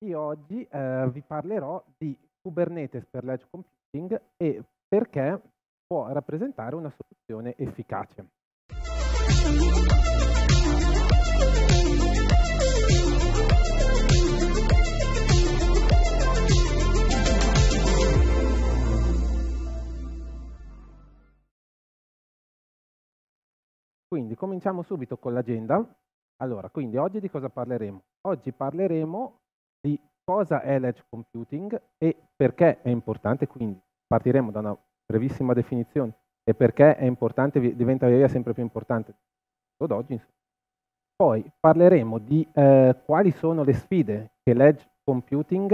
Io oggi eh, vi parlerò di Kubernetes per l'edge computing e perché può rappresentare una soluzione efficace. Quindi cominciamo subito con l'agenda. Allora, quindi oggi di cosa parleremo? Oggi parleremo di cosa è l'edge computing e perché è importante, quindi partiremo da una brevissima definizione e perché è importante, diventa via via sempre più importante ad oggi. Poi parleremo di eh, quali sono le sfide che l'edge computing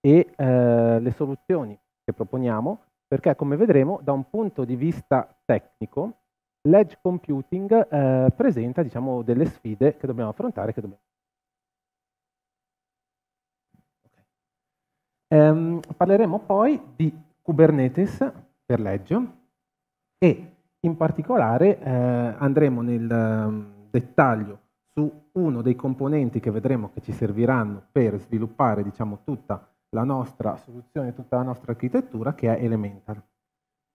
e eh, le soluzioni che proponiamo, perché come vedremo da un punto di vista tecnico l'edge computing eh, presenta diciamo, delle sfide che dobbiamo affrontare, che dobbiamo Ehm, parleremo poi di Kubernetes per Leggio e in particolare eh, andremo nel ehm, dettaglio su uno dei componenti che vedremo che ci serviranno per sviluppare diciamo, tutta la nostra soluzione, tutta la nostra architettura che è Elemental.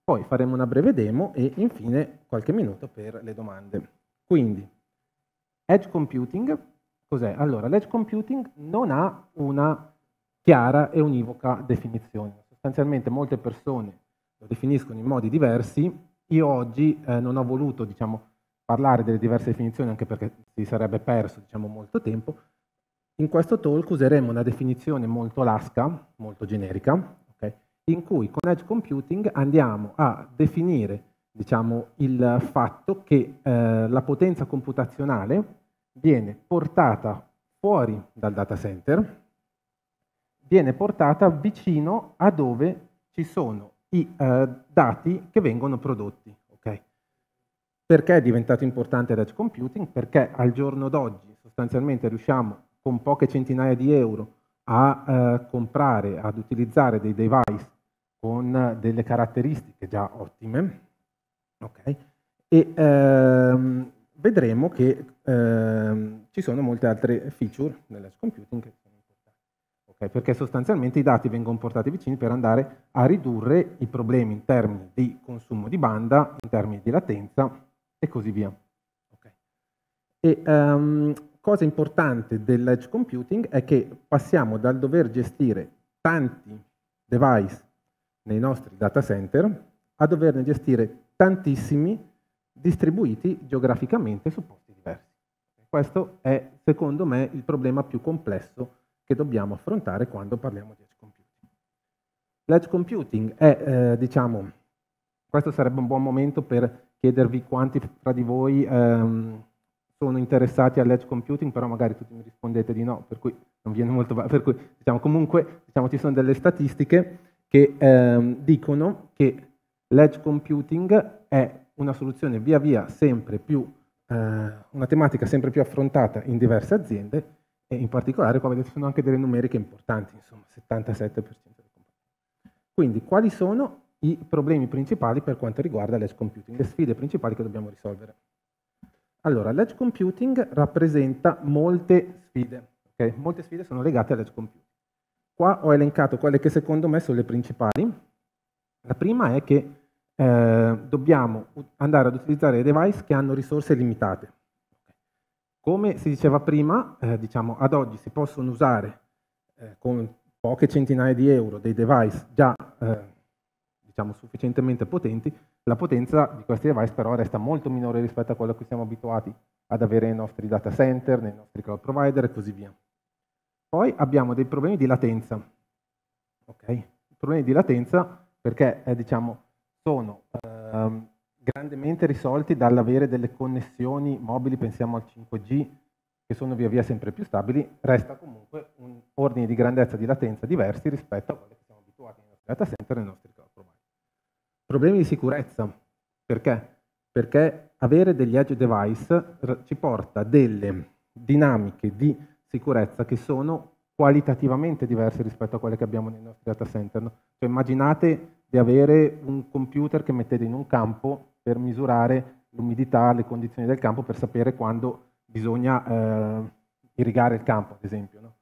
Poi faremo una breve demo e infine qualche minuto per le domande. Quindi, Edge Computing, cos'è? Allora, l'Edge Computing non ha una chiara e univoca definizione. Sostanzialmente molte persone lo definiscono in modi diversi, io oggi eh, non ho voluto diciamo, parlare delle diverse definizioni anche perché si sarebbe perso diciamo, molto tempo, in questo talk useremo una definizione molto lasca, molto generica, okay, in cui con Edge Computing andiamo a definire diciamo, il fatto che eh, la potenza computazionale viene portata fuori dal data center, viene portata vicino a dove ci sono i eh, dati che vengono prodotti. Okay? Perché è diventato importante l'edge computing? Perché al giorno d'oggi sostanzialmente riusciamo con poche centinaia di euro a eh, comprare, ad utilizzare dei device con delle caratteristiche già ottime, okay? e ehm, vedremo che ehm, ci sono molte altre feature nell'edge computing okay? perché sostanzialmente i dati vengono portati vicini per andare a ridurre i problemi in termini di consumo di banda, in termini di latenza e così via. Okay. E, um, cosa importante dell'edge computing è che passiamo dal dover gestire tanti device nei nostri data center a doverne gestire tantissimi distribuiti geograficamente su posti diversi. Questo è, secondo me, il problema più complesso che dobbiamo affrontare quando parliamo di edge computing. L'edge computing è, eh, diciamo, questo sarebbe un buon momento per chiedervi quanti tra di voi ehm, sono interessati all'edge computing, però magari tutti mi rispondete di no, per cui non viene molto... Per cui, diciamo, comunque, diciamo, ci sono delle statistiche che ehm, dicono che l'edge computing è una soluzione via via sempre più, eh, una tematica sempre più affrontata in diverse aziende e in particolare qua vedete sono anche delle numeriche importanti, insomma, 77%. Quindi quali sono i problemi principali per quanto riguarda l'edge computing, le sfide principali che dobbiamo risolvere? Allora, l'edge computing rappresenta molte sfide, okay? molte sfide sono legate all'edge computing. Qua ho elencato quelle che secondo me sono le principali. La prima è che eh, dobbiamo andare ad utilizzare device che hanno risorse limitate. Come si diceva prima, eh, diciamo, ad oggi si possono usare eh, con poche centinaia di euro dei device già eh, diciamo, sufficientemente potenti, la potenza di questi device però resta molto minore rispetto a quella a cui siamo abituati ad avere nei nostri data center, nei nostri cloud provider e così via. Poi abbiamo dei problemi di latenza. Okay? I problemi di latenza perché eh, diciamo, sono ehm, grandemente risolti dall'avere delle connessioni mobili, pensiamo al 5G, che sono via via sempre più stabili, resta comunque un ordine di grandezza di latenza diversi rispetto a quelli che siamo abituati nel nostri data center e nel nostro cloud provider. Problemi di sicurezza. Perché? Perché avere degli edge device ci porta delle dinamiche di sicurezza che sono qualitativamente diverse rispetto a quelle che abbiamo nei nostri data center. Cioè, immaginate di avere un computer che mettete in un campo per misurare l'umidità, le condizioni del campo, per sapere quando bisogna eh, irrigare il campo, ad esempio. No?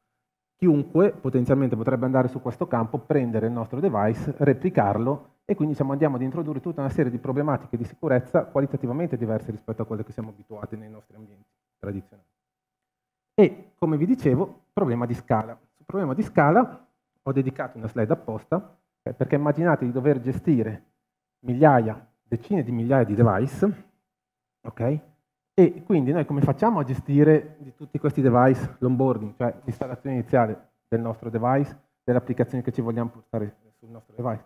Chiunque potenzialmente potrebbe andare su questo campo, prendere il nostro device, replicarlo e quindi diciamo, andiamo ad introdurre tutta una serie di problematiche di sicurezza qualitativamente diverse rispetto a quelle che siamo abituati nei nostri ambienti tradizionali. E, come vi dicevo, problema di scala. Sul problema di scala ho dedicato una slide apposta, eh, perché immaginate di dover gestire migliaia decine di migliaia di device, ok? E quindi noi come facciamo a gestire di tutti questi device l'onboarding, cioè l'installazione iniziale del nostro device, delle applicazioni che ci vogliamo portare sul nostro device?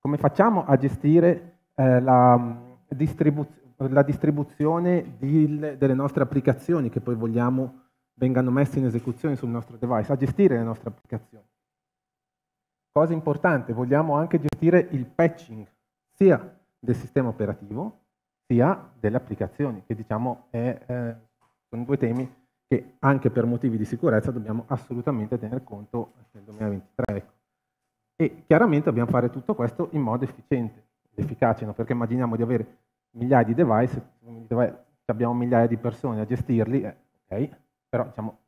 Come facciamo a gestire eh, la, mm, distribuz la, distribuzione di, delle nostre applicazioni che poi vogliamo vengano messe in esecuzione sul nostro device, a gestire le nostre applicazioni? Cosa importante, vogliamo anche gestire il patching, sia del sistema operativo sia delle applicazioni, che diciamo è, eh, sono due temi che anche per motivi di sicurezza dobbiamo assolutamente tenere conto nel 2023. Ecco. E chiaramente dobbiamo fare tutto questo in modo efficiente efficace, no? perché immaginiamo di avere migliaia di device, se abbiamo migliaia di persone a gestirli, eh, ok, però diciamo,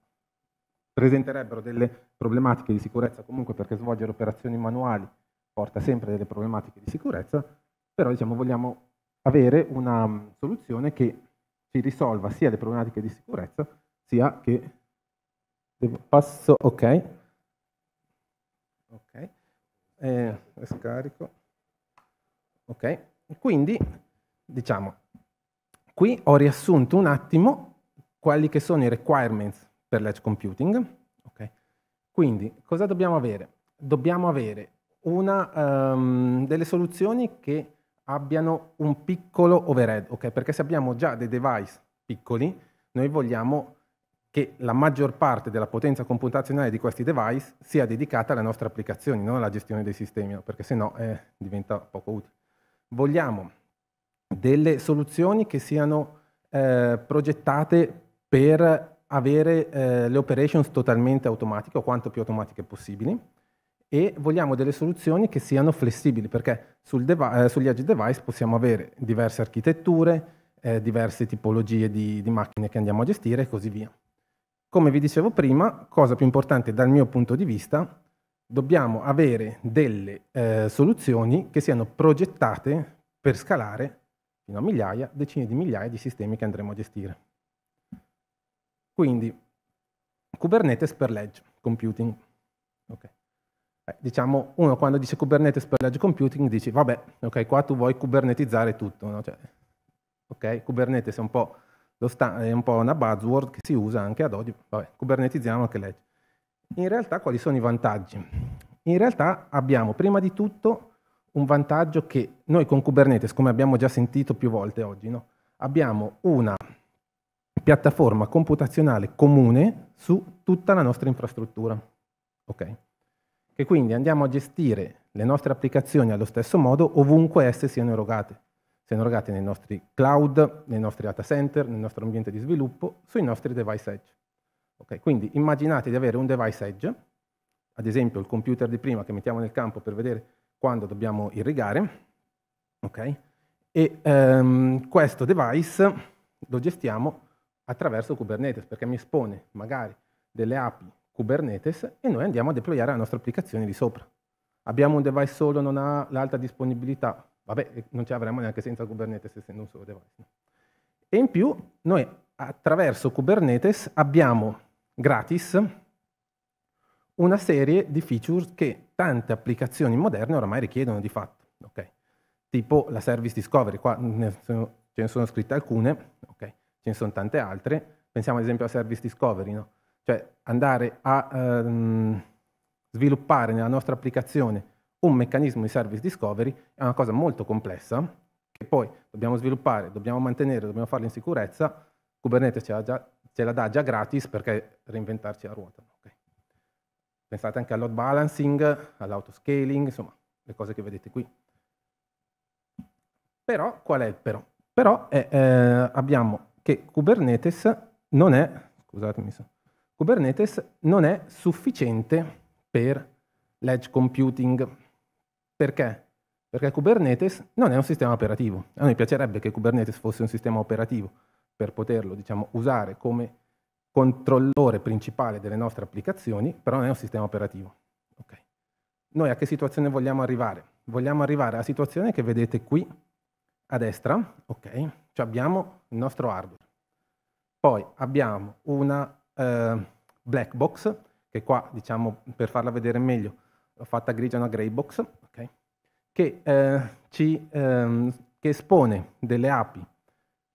presenterebbero delle problematiche di sicurezza comunque perché svolgere operazioni manuali porta sempre delle problematiche di sicurezza, però diciamo, vogliamo avere una mm, soluzione che ci risolva sia le problematiche di sicurezza, sia che... Passo, ok. Ok. Eh, scarico. Ok. Quindi, diciamo, qui ho riassunto un attimo quali che sono i requirements per l'edge computing. Okay. Quindi, cosa dobbiamo avere? Dobbiamo avere una, um, delle soluzioni che abbiano un piccolo overhead, okay? perché se abbiamo già dei device piccoli, noi vogliamo che la maggior parte della potenza computazionale di questi device sia dedicata alle nostre applicazioni, non alla gestione dei sistemi, perché sennò eh, diventa poco utile. Vogliamo delle soluzioni che siano eh, progettate per avere eh, le operations totalmente automatiche o quanto più automatiche possibili e vogliamo delle soluzioni che siano flessibili, perché devi- eh, sugli edge device possiamo avere diverse architetture, eh, diverse tipologie di, di macchine che andiamo a gestire e così via. Come vi dicevo prima, cosa più importante dal mio punto di vista, dobbiamo avere delle eh, soluzioni che siano progettate per scalare fino a migliaia, decine di migliaia di sistemi che andremo a gestire. Quindi, Kubernetes per l'edge computing. Okay. Eh, diciamo, uno quando dice Kubernetes per l'edge computing dice, vabbè, ok, qua tu vuoi kubernetizzare tutto, no? cioè, ok, Kubernetes è un, è un, po' una buzzword che si usa anche ad oggi, vabbè, kubernetizziamo anche l'edge. In realtà quali sono i vantaggi? In realtà abbiamo prima di tutto un vantaggio che noi con Kubernetes, come abbiamo già sentito più volte oggi, no? abbiamo una piattaforma computazionale comune su tutta la nostra infrastruttura. Okay? che quindi andiamo a gestire le nostre applicazioni allo stesso modo ovunque esse siano erogate, siano erogate nei nostri cloud, nei nostri data center, nel nostro ambiente di sviluppo, sui nostri device edge. Okay, quindi immaginate di avere un device edge, ad esempio il computer di prima che mettiamo nel campo per vedere quando dobbiamo irrigare, okay, e um, questo device lo gestiamo attraverso Kubernetes perché mi espone magari delle API Kubernetes e noi andiamo a deployare la nostra applicazione di sopra. Abbiamo un device solo, non ha l'alta disponibilità, vabbè, eh, non ce l'avremmo neanche senza Kubernetes essendo un solo device. E in più noi attraverso Kubernetes abbiamo gratis una serie di feature che tante applicazioni moderne oramai richiedono di fatto, okay? tipo la service discovery, qua ne sono, ce ne sono scritte alcune, okay? ce ne sono tante altre, pensiamo ad esempio a service discovery, no? cioè andare a ehm, sviluppare nella nostra applicazione un meccanismo di service discovery è una cosa molto complessa che poi dobbiamo sviluppare, dobbiamo mantenere, dobbiamo farlo in sicurezza. Kubernetes ce la, già, ce la dà già gratis perché reinventarci la ruota. Okay. Pensate anche al load balancing, all'autoscaling, insomma, le cose che vedete qui. Però qual è il però? Però è, eh, abbiamo che Kubernetes non è, scusatemi, so, Kubernetes non è sufficiente per l'edge computing. Perché? Perché Kubernetes non è un sistema operativo. A noi piacerebbe che Kubernetes fosse un sistema operativo per poterlo diciamo, usare come controllore principale delle nostre applicazioni, però non è un sistema operativo. Okay. Noi a che situazione vogliamo arrivare? Vogliamo arrivare alla situazione che vedete qui a destra, okay. cioè abbiamo il nostro hardware. Poi abbiamo una eh, black box, che qua diciamo per farla vedere meglio l'ho fatta grigia una gray box, okay, che, eh, ci, ehm, che espone delle API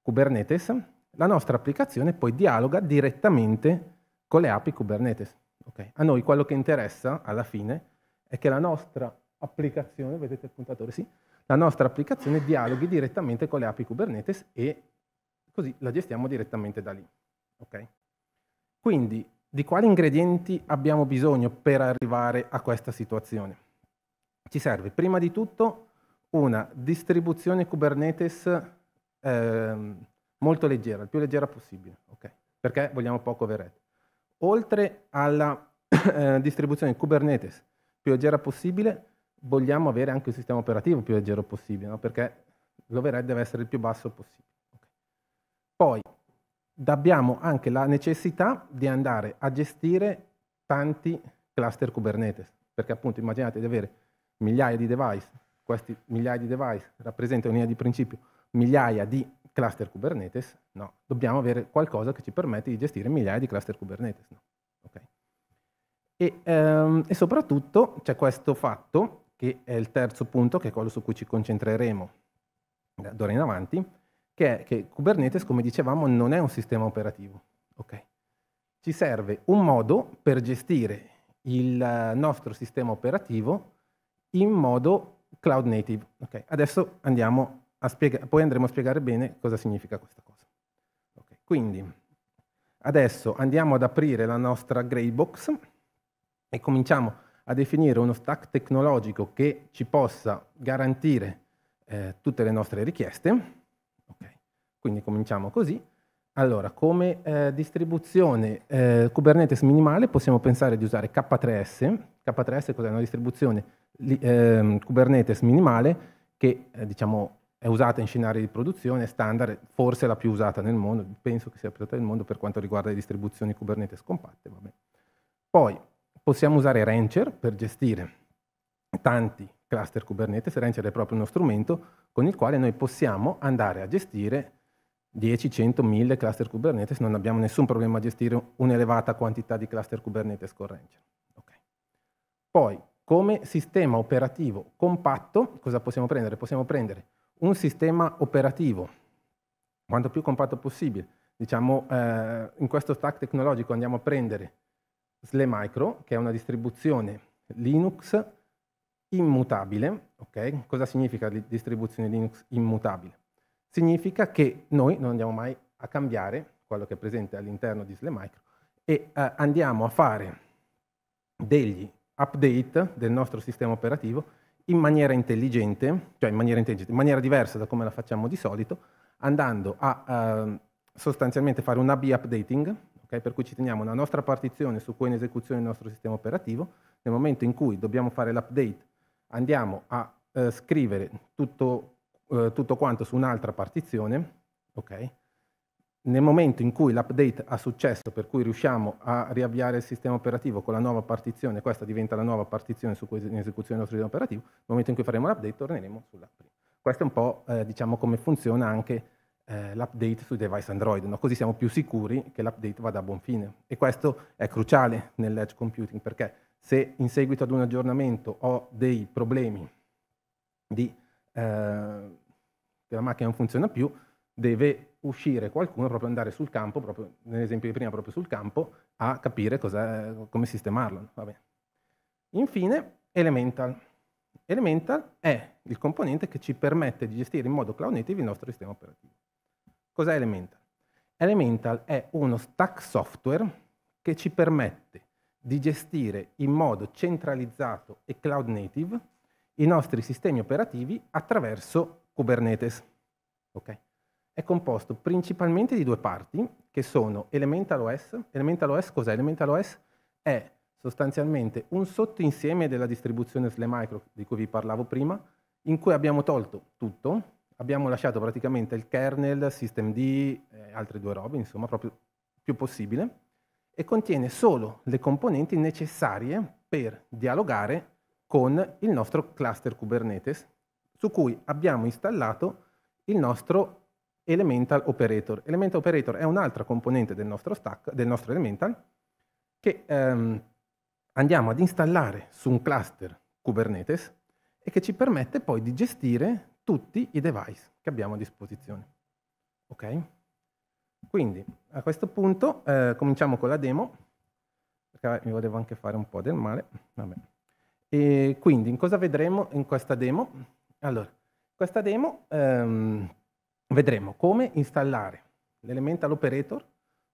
Kubernetes, la nostra applicazione poi dialoga direttamente con le API Kubernetes. Okay. A noi quello che interessa alla fine è che la nostra applicazione, vedete il puntatore, sì, la nostra applicazione dialoghi direttamente con le API Kubernetes e così la gestiamo direttamente da lì. Okay. Quindi, di quali ingredienti abbiamo bisogno per arrivare a questa situazione? Ci serve prima di tutto una distribuzione Kubernetes eh, molto leggera, il più leggera possibile, okay? perché vogliamo poco overhead. Oltre alla eh, distribuzione Kubernetes più leggera possibile, vogliamo avere anche un sistema operativo più leggero possibile, no? perché l'overhead deve essere il più basso possibile. Okay? Poi abbiamo anche la necessità di andare a gestire tanti cluster Kubernetes, perché appunto immaginate di avere migliaia di device, questi migliaia di device rappresentano in linea di principio migliaia di cluster Kubernetes, no, dobbiamo avere qualcosa che ci permette di gestire migliaia di cluster Kubernetes. No. Okay. E, ehm, e soprattutto c'è questo fatto, che è il terzo punto, che è quello su cui ci concentreremo d'ora in avanti, che è che Kubernetes, come dicevamo, non è un sistema operativo. Okay? Ci serve un modo per gestire il eh, nostro sistema operativo in modo cloud native. Okay? Adesso andiamo a spiegare, poi andremo a spiegare bene cosa significa questa cosa. Okay. Quindi adesso andiamo ad aprire la nostra gray box e cominciamo a definire uno stack tecnologico che ci possa garantire eh, tutte le nostre richieste. Quindi cominciamo così. Allora, come eh, distribuzione eh, Kubernetes minimale possiamo pensare di usare K3S. K3S cos'è una distribuzione eh, Kubernetes minimale che eh, diciamo, è usata in scenari di produzione standard, forse la più usata nel mondo, penso che sia più usata nel mondo per quanto riguarda le distribuzioni Kubernetes compatte. Vabbè. Poi possiamo usare Rancher per gestire tanti cluster Kubernetes. Rancher è proprio uno strumento con il quale noi possiamo andare a gestire 10, 100, 1000 cluster Kubernetes, non abbiamo nessun problema a gestire un'elevata quantità di cluster Kubernetes corrente. Okay. Poi, come sistema operativo compatto, cosa possiamo prendere? Possiamo prendere un sistema operativo quanto più compatto possibile. Diciamo, eh, in questo stack tecnologico andiamo a prendere Sle Micro, che è una distribuzione Linux immutabile. Okay? Cosa significa distribuzione Linux immutabile? significa che noi non andiamo mai a cambiare quello che è presente all'interno di SLMicro e eh, andiamo a fare degli update del nostro sistema operativo in maniera intelligente, cioè in maniera, intelligente, in maniera diversa da come la facciamo di solito, andando a eh, sostanzialmente fare un AB updating, okay? per cui ci teniamo una nostra partizione su cui è in esecuzione il nostro sistema operativo, nel momento in cui dobbiamo fare l'update andiamo a eh, scrivere tutto eh, tutto quanto su un'altra partizione, okay? nel momento in cui l'update ha successo, per cui riusciamo a riavviare il sistema operativo con la nuova partizione, questa diventa la nuova partizione su cui in esecuzione il nostro sistema operativo, nel momento in cui faremo l'update torneremo sulla prima. Questo è un po' eh, diciamo come funziona anche eh, l'update sui device Android, no? così siamo più sicuri che l'update vada a buon fine. E questo è cruciale nell'edge computing perché se in seguito ad un aggiornamento ho dei problemi di che eh, la macchina non funziona più, deve uscire qualcuno, proprio andare sul campo, proprio nell'esempio di prima, proprio sul campo, a capire come sistemarlo. Infine, Elemental. Elemental è il componente che ci permette di gestire in modo cloud native il nostro sistema operativo. Cos'è Elemental? Elemental è uno stack software che ci permette di gestire in modo centralizzato e cloud native i nostri sistemi operativi attraverso Kubernetes. Okay. È composto principalmente di due parti, che sono Elemental OS. Elemental OS cos'è? Elemental è sostanzialmente un sottoinsieme della distribuzione SLE Micro di cui vi parlavo prima, in cui abbiamo tolto tutto, abbiamo lasciato praticamente il kernel, systemd, eh, altre due robe, insomma, proprio più possibile, e contiene solo le componenti necessarie per dialogare con il nostro cluster Kubernetes su cui abbiamo installato il nostro Elemental Operator. Elemental Operator è un'altra componente del nostro, stack, del nostro Elemental che ehm, andiamo ad installare su un cluster Kubernetes e che ci permette poi di gestire tutti i device che abbiamo a disposizione. Ok? Quindi a questo punto eh, cominciamo con la demo, perché mi volevo anche fare un po' del male. Vabbè. E quindi, cosa vedremo in questa demo? Allora, in questa demo ehm, vedremo come installare l'Elemental Operator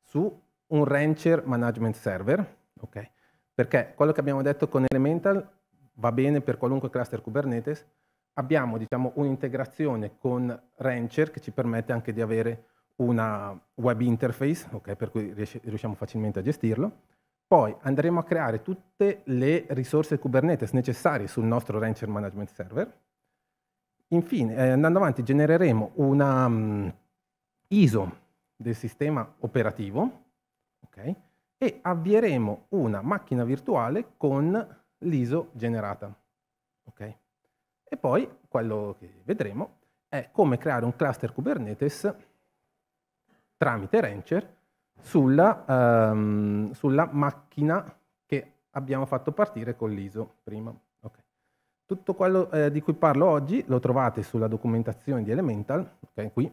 su un Rancher Management Server, ok? perché quello che abbiamo detto con Elemental va bene per qualunque cluster Kubernetes, abbiamo diciamo, un'integrazione con Rancher che ci permette anche di avere una web interface, ok? per cui riusciamo facilmente a gestirlo, poi andremo a creare tutte le risorse Kubernetes necessarie sul nostro Rancher Management Server. Infine, eh, andando avanti, genereremo una um, mm, ISO del sistema operativo okay, e avvieremo una macchina virtuale con l'ISO generata. Okay. E poi quello che vedremo è come creare un cluster Kubernetes tramite Rancher sulla, um, sulla macchina che abbiamo fatto partire con l'ISO prima. Okay. Tutto quello eh, di cui parlo oggi lo trovate sulla documentazione di Elemental, okay, qui.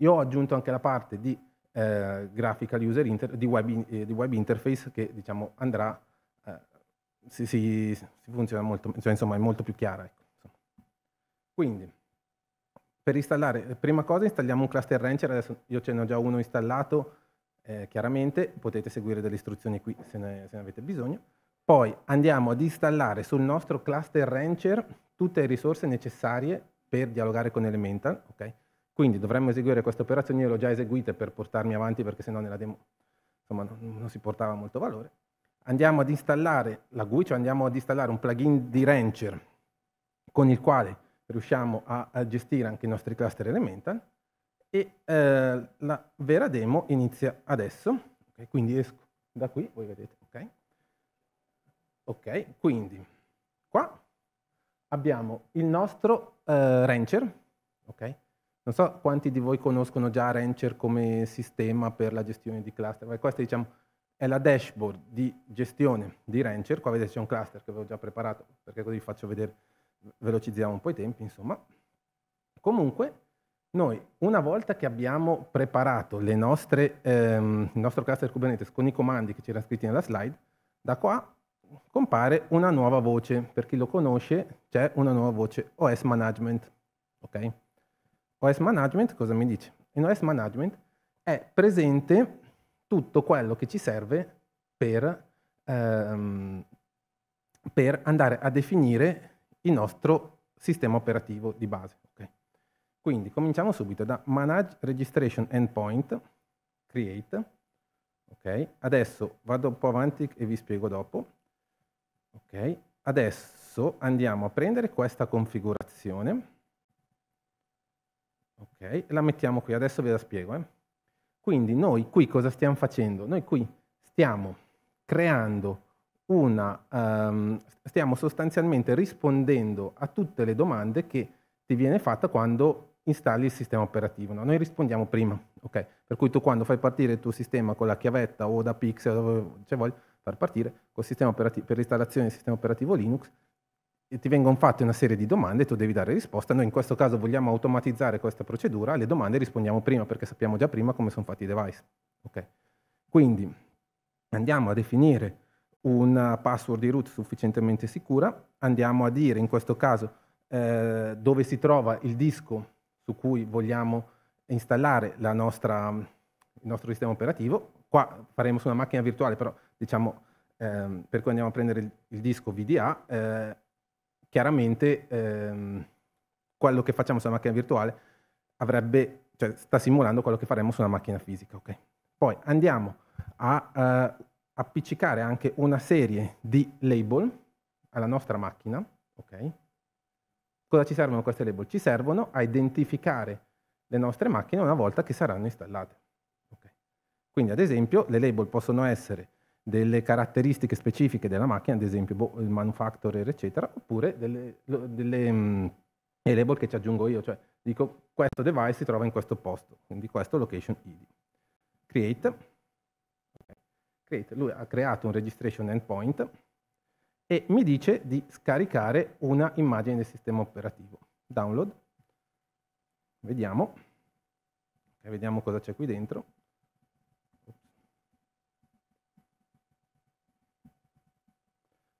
Io ho aggiunto anche la parte di eh, graphical user inter- di, web, eh, di, web, interface che diciamo andrà, eh, si, si, si, funziona molto, cioè, insomma è molto più chiara. Ecco. Quindi, per installare, prima cosa installiamo un cluster rancher, adesso io ce n'ho già uno installato, eh, chiaramente potete seguire delle istruzioni qui se ne, se ne avete bisogno. Poi andiamo ad installare sul nostro cluster rancher tutte le risorse necessarie per dialogare con Elemental. Okay? Quindi dovremmo eseguire questa operazione, io l'ho già eseguita per portarmi avanti perché sennò nella demo insomma, non, non si portava molto valore. Andiamo ad installare la GUI, cioè andiamo ad installare un plugin di Rancher con il quale riusciamo a, a gestire anche i nostri cluster Elemental e eh, la vera demo inizia adesso, okay, quindi esco da qui, voi vedete, ok? Ok, quindi qua abbiamo il nostro eh, Rancher, ok? Non so quanti di voi conoscono già Rancher come sistema per la gestione di cluster, ma questa diciamo, è la dashboard di gestione di Rancher, qua vedete c'è un cluster che avevo già preparato, perché così vi faccio vedere, velocizziamo un po' i tempi, insomma. Comunque, noi, una volta che abbiamo preparato nostre, ehm, il nostro cluster Kubernetes con i comandi che c'erano scritti nella slide, da qua compare una nuova voce. Per chi lo conosce, c'è una nuova voce, OS Management. Okay? OS Management cosa mi dice? In OS Management è presente tutto quello che ci serve per, ehm, per andare a definire il nostro sistema operativo di base. Quindi cominciamo subito da Manage Registration Endpoint, Create. Okay. Adesso vado un po' avanti e vi spiego dopo. Okay. Adesso andiamo a prendere questa configurazione. Okay. La mettiamo qui, adesso ve la spiego. Eh. Quindi noi qui cosa stiamo facendo? Noi qui stiamo creando una... Um, stiamo sostanzialmente rispondendo a tutte le domande che ti viene fatta quando installi il sistema operativo. No? Noi rispondiamo prima, okay? per cui tu quando fai partire il tuo sistema con la chiavetta o da Pixel, dove cioè vuoi far partire, per l'installazione del sistema operativo Linux, ti vengono fatte una serie di domande, e tu devi dare risposta, noi in questo caso vogliamo automatizzare questa procedura, alle domande rispondiamo prima perché sappiamo già prima come sono fatti i device. Okay? Quindi andiamo a definire una password di root sufficientemente sicura, andiamo a dire in questo caso eh, dove si trova il disco su cui vogliamo installare nostra, il nostro sistema operativo. Qua faremo su una macchina virtuale, però diciamo, ehm, per cui andiamo a prendere il, il disco VDA, eh, chiaramente ehm, quello che facciamo sulla macchina virtuale avrebbe, cioè, sta simulando quello che faremo su una macchina fisica. Okay? Poi andiamo a eh, appiccicare anche una serie di label alla nostra macchina, okay? Cosa ci servono queste label? Ci servono a identificare le nostre macchine una volta che saranno installate. Okay. Quindi ad esempio le label possono essere delle caratteristiche specifiche della macchina, ad esempio boh, il manufacturer eccetera, oppure delle, delle um, label che ci aggiungo io, cioè dico questo device si trova in questo posto, quindi questo location id. Create, okay. Create. lui ha creato un registration endpoint e mi dice di scaricare una immagine del sistema operativo. Download. Vediamo. E vediamo cosa c'è qui dentro.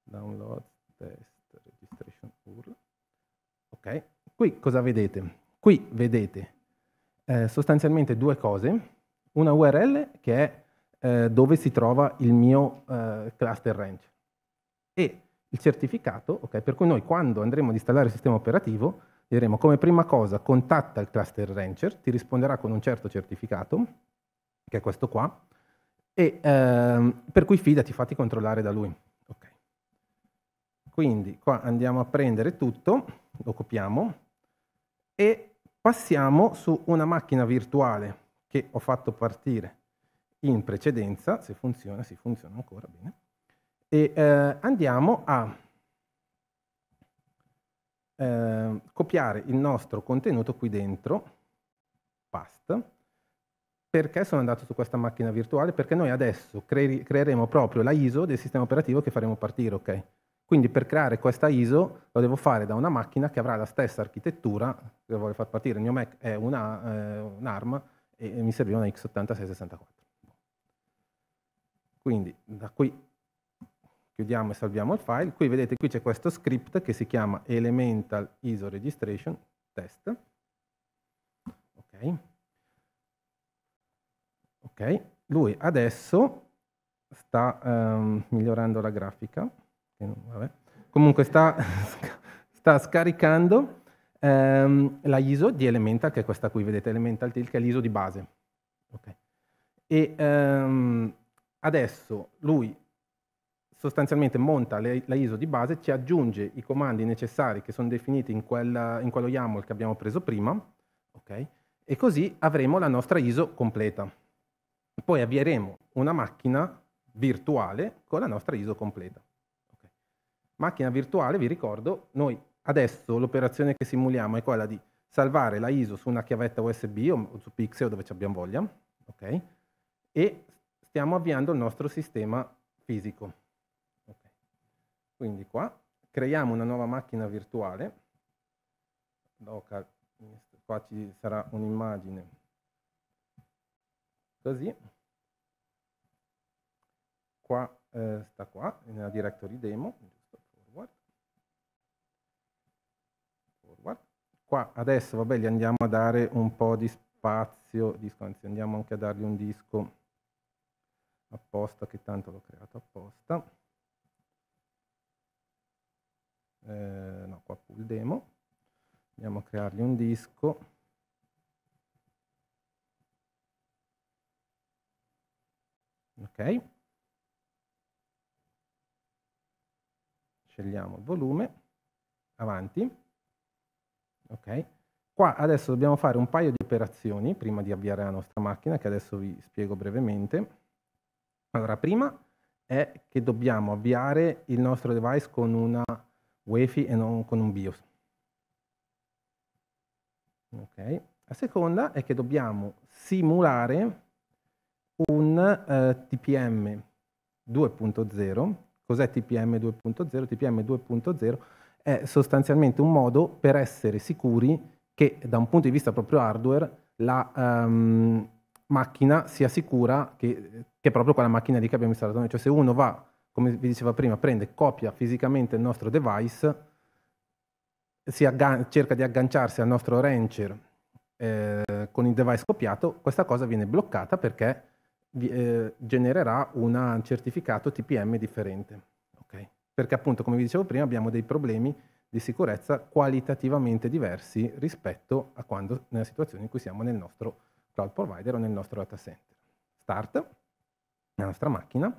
Download, test, registration, URL. Ok, qui cosa vedete? Qui vedete eh, sostanzialmente due cose. Una URL che è eh, dove si trova il mio eh, cluster range e il certificato, okay, per cui noi quando andremo ad installare il sistema operativo diremo come prima cosa contatta il cluster rancher, ti risponderà con un certo certificato, che è questo qua, e, ehm, per cui fidati, fatti controllare da lui. Okay. Quindi qua andiamo a prendere tutto, lo copiamo e passiamo su una macchina virtuale che ho fatto partire in precedenza, se funziona, si funziona ancora bene e eh, andiamo a eh, copiare il nostro contenuto qui dentro, past, perché sono andato su questa macchina virtuale? Perché noi adesso cre creeremo proprio la ISO del sistema operativo che faremo partire, ok? Quindi per creare questa ISO lo devo fare da una macchina che avrà la stessa architettura che voglio far partire. Il mio Mac è una, eh, un ARM e mi serviva una x8664. Quindi da qui chiudiamo e salviamo il file. Qui vedete, qui c'è questo script che si chiama Elemental ISO Registration Test. Ok. Ok, lui adesso sta um, migliorando la grafica, Vabbè. comunque sta, sta scaricando um, la ISO di Elemental, che è questa qui, vedete, Elemental Tilt, che è l'ISO di base. Okay. E um, adesso lui sostanzialmente monta le, la ISO di base, ci aggiunge i comandi necessari che sono definiti in, quella, in quello YAML che abbiamo preso prima, okay? e così avremo la nostra ISO completa. Poi avvieremo una macchina virtuale con la nostra ISO completa. Okay. Macchina virtuale, vi ricordo, noi adesso l'operazione che simuliamo è quella di salvare la ISO su una chiavetta USB o su Pixel dove ci abbiamo voglia, okay? e stiamo avviando il nostro sistema fisico. Quindi qua creiamo una nuova macchina virtuale, local, qua ci sarà un'immagine così, qua eh, sta qua, nella directory demo, giusto, forward. forward. Qua adesso, vabbè, gli andiamo a dare un po' di spazio, disco, anzi andiamo anche a dargli un disco apposta, che tanto l'ho creato apposta eh, no qua pull demo, andiamo a creargli un disco, ok, scegliamo il volume, avanti, ok, Qua adesso dobbiamo fare un paio di operazioni prima di avviare la nostra macchina, che adesso vi spiego brevemente. Allora, prima è che dobbiamo avviare il nostro device con una UEFI e non con un BIOS. Okay. La seconda è che dobbiamo simulare un eh, TPM 2.0. Cos'è TPM 2.0? TPM 2.0 è sostanzialmente un modo per essere sicuri che da un punto di vista proprio hardware la ehm, macchina sia sicura che, che è proprio quella macchina lì che abbiamo installato noi. Cioè se uno va come vi diceva prima, prende, copia fisicamente il nostro device, cerca di agganciarsi al nostro rancher eh, con il device copiato, questa cosa viene bloccata perché eh, genererà un certificato TPM differente. Okay? Perché appunto, come vi dicevo prima, abbiamo dei problemi di sicurezza qualitativamente diversi rispetto a quando nella situazione in cui siamo nel nostro cloud provider o nel nostro data center. Start, la nostra macchina,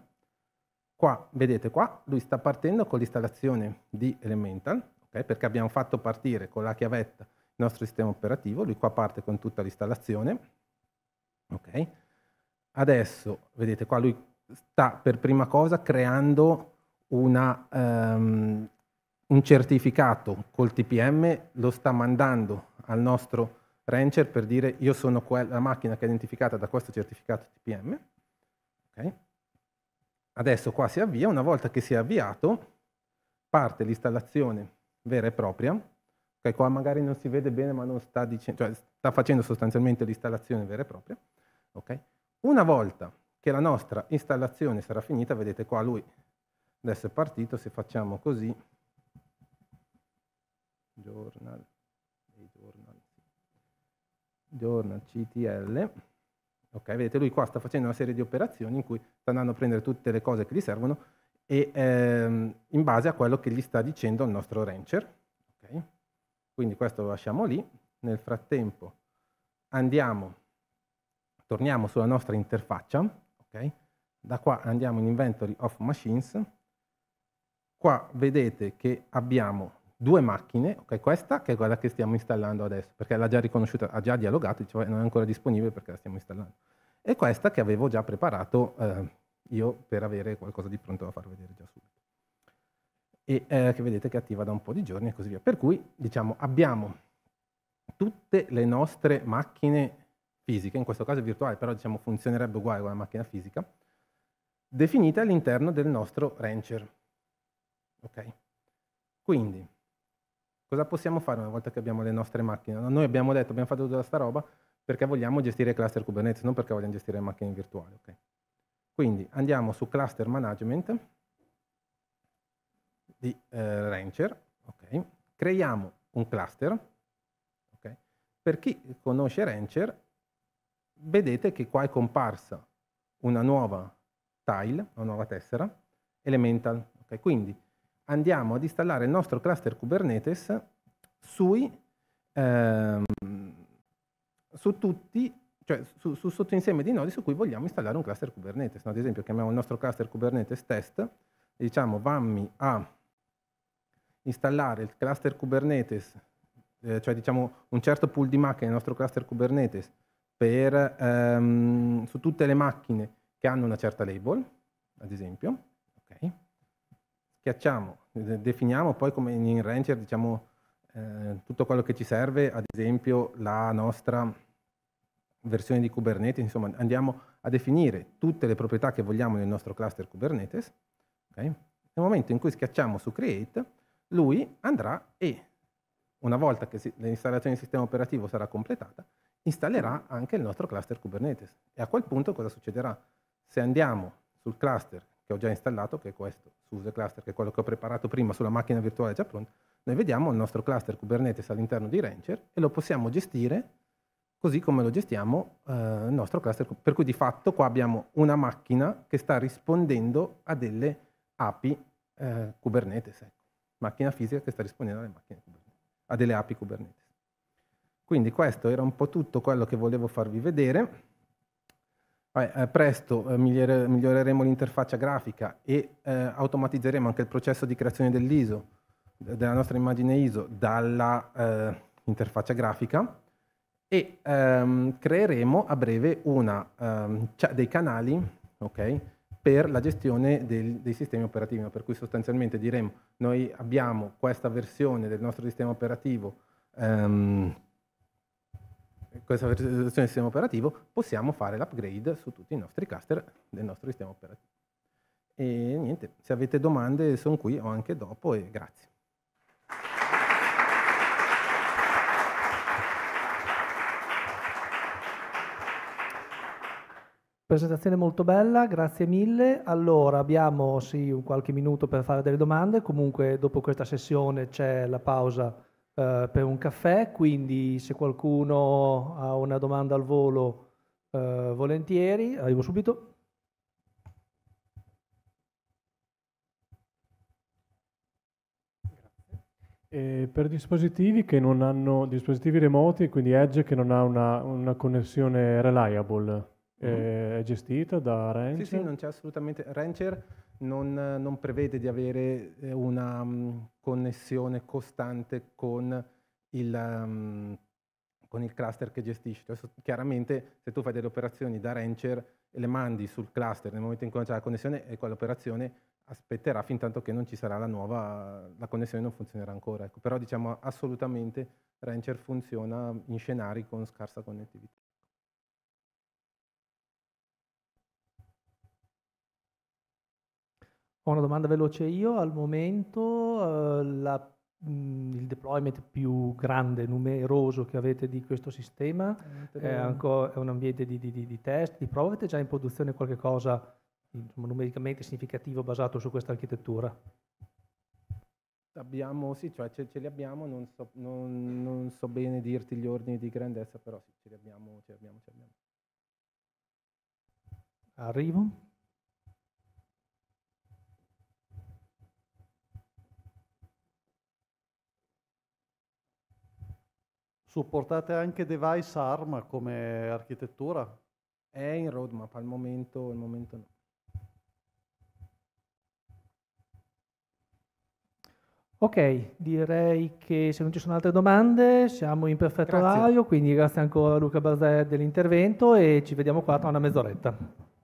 Qua, vedete qua, lui sta partendo con l'installazione di Elemental, okay, perché abbiamo fatto partire con la chiavetta il nostro sistema operativo, lui qua parte con tutta l'installazione. Okay. Adesso, vedete qua, lui sta per prima cosa creando una, um, un certificato col TPM, lo sta mandando al nostro rancher per dire io sono la macchina che è identificata da questo certificato TPM. Okay. Adesso qua si avvia, una volta che si è avviato parte l'installazione vera e propria, okay, qua magari non si vede bene ma non sta dicendo, cioè sta facendo sostanzialmente l'installazione vera e propria, okay. Una volta che la nostra installazione sarà finita, vedete qua lui adesso è partito, se facciamo così, journal, journal, journal CTL, Okay, vedete, lui qua sta facendo una serie di operazioni in cui sta andando a prendere tutte le cose che gli servono e ehm, in base a quello che gli sta dicendo il nostro rancher. Okay? Quindi questo lo lasciamo lì. Nel frattempo andiamo, torniamo sulla nostra interfaccia. Okay? Da qua andiamo in inventory of machines. Qua vedete che abbiamo due macchine, okay, questa che è quella che stiamo installando adesso, perché l'ha già riconosciuta, ha già dialogato, diceva oh, non è ancora disponibile perché la stiamo installando, e questa che avevo già preparato eh, io per avere qualcosa di pronto da far vedere già subito. E eh, che vedete che attiva da un po' di giorni e così via. Per cui, diciamo, abbiamo tutte le nostre macchine fisiche, in questo caso virtuale, però diciamo funzionerebbe uguale a una macchina fisica, definite all'interno del nostro rancher. Ok? Quindi, Cosa possiamo fare una volta che abbiamo le nostre macchine? Noi abbiamo detto, abbiamo fatto tutta questa roba perché vogliamo gestire cluster Kubernetes, non perché vogliamo gestire macchine virtuali. Okay. Quindi andiamo su cluster management di eh, Rancher, okay. creiamo un cluster. Okay. Per chi conosce Rancher, vedete che qua è comparsa una nuova tile, una nuova tessera, Elemental. Quindi andiamo ad installare il nostro cluster Kubernetes sui, ehm, su tutti, cioè su, su sottoinsieme di nodi su cui vogliamo installare un cluster Kubernetes. No? Ad esempio chiamiamo il nostro cluster Kubernetes test, e diciamo vammi a installare il cluster Kubernetes, eh, cioè diciamo un certo pool di macchine nel nostro cluster Kubernetes per, ehm, su tutte le macchine che hanno una certa label, ad esempio, schiacciamo, definiamo poi come in Rancher diciamo, eh, tutto quello che ci serve, ad esempio la nostra versione di Kubernetes, insomma andiamo a definire tutte le proprietà che vogliamo nel nostro cluster Kubernetes, okay? nel momento in cui schiacciamo su Create, lui andrà e una volta che l'installazione del sistema operativo sarà completata, installerà anche il nostro cluster Kubernetes. E a quel punto cosa succederà? Se andiamo sul cluster che ho già installato, che è questo, SUSE cluster, che è quello che ho preparato prima sulla macchina virtuale già pronta, noi vediamo il nostro cluster Kubernetes all'interno di Rancher e lo possiamo gestire così come lo gestiamo eh, il nostro cluster. Per cui di fatto qua abbiamo una macchina che sta rispondendo a delle API eh, Kubernetes, ecco. macchina fisica che sta rispondendo alle macchine Kubernetes, a delle API Kubernetes. Quindi questo era un po' tutto quello che volevo farvi vedere eh, presto eh, migliore, miglioreremo l'interfaccia grafica e eh, automatizzeremo anche il processo di creazione dell'ISO, della nostra immagine ISO, dall'interfaccia eh, grafica e ehm, creeremo a breve una, ehm, cioè dei canali okay, per la gestione del, dei sistemi operativi, per cui sostanzialmente diremo noi abbiamo questa versione del nostro sistema operativo ehm, questa versione del sistema operativo, possiamo fare l'upgrade su tutti i nostri cluster del nostro sistema operativo. E niente, se avete domande sono qui o anche dopo e grazie. Presentazione molto bella, grazie mille. Allora abbiamo sì un qualche minuto per fare delle domande, comunque dopo questa sessione c'è la pausa eh, per un caffè, quindi se qualcuno ha una domanda al volo, eh, volentieri, arrivo subito. E eh, per dispositivi che non hanno dispositivi remoti, quindi Edge che non ha una, una connessione reliable, mm-hmm. Eh, è gestita da Rancher? Sì, sì, non c'è assolutamente Rancher non, non prevede di avere eh, una um, connessione costante con il, um, con il cluster che gestisci. Adesso, chiaramente se tu fai delle operazioni da rancher e le mandi sul cluster nel momento in cui c'è la connessione e quell'operazione aspetterà fin tanto che non ci sarà la nuova, la connessione non funzionerà ancora. Ecco. Però diciamo assolutamente rancher funziona in scenari con scarsa connettività. Ho una domanda veloce io. Al momento eh, la, mh, mm, il deployment più grande, numeroso che avete di questo sistema è, ancora, è un ambiente di, di, di, test, di prova. Avete già in produzione qualcosa insomma, numericamente significativo basato su questa architettura? Abbiamo, sì, cioè ce, ce li abbiamo, non so, non, non so, bene dirti gli ordini di grandezza, però sì, ce li abbiamo, ce li abbiamo, ce li abbiamo. Arrivo. Supportate anche device ARM come architettura? È in roadmap, al momento, al momento no. Ok, direi che se non ci sono altre domande siamo in perfetto orario, quindi grazie ancora a Luca Barzè dell'intervento e ci vediamo qua tra una mezz'oretta.